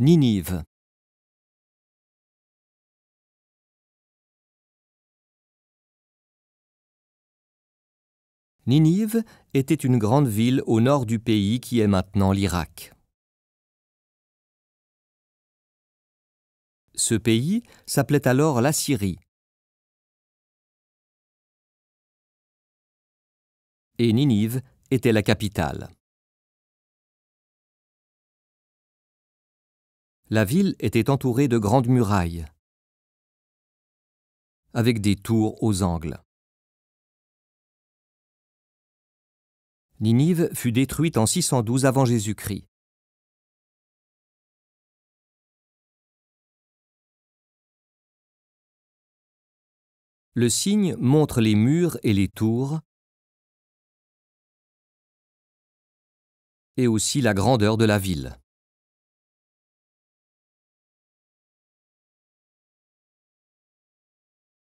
Ninive Ninive était une grande ville au nord du pays qui est maintenant l'Irak. Ce pays s'appelait alors la Syrie. Et Ninive était la capitale. la ville était entourée de grandes murailles, avec des tours aux angles. Ninive fut détruite en 612 avant Jésus-Christ. Le signe montre les murs et les tours, et aussi la grandeur de la ville.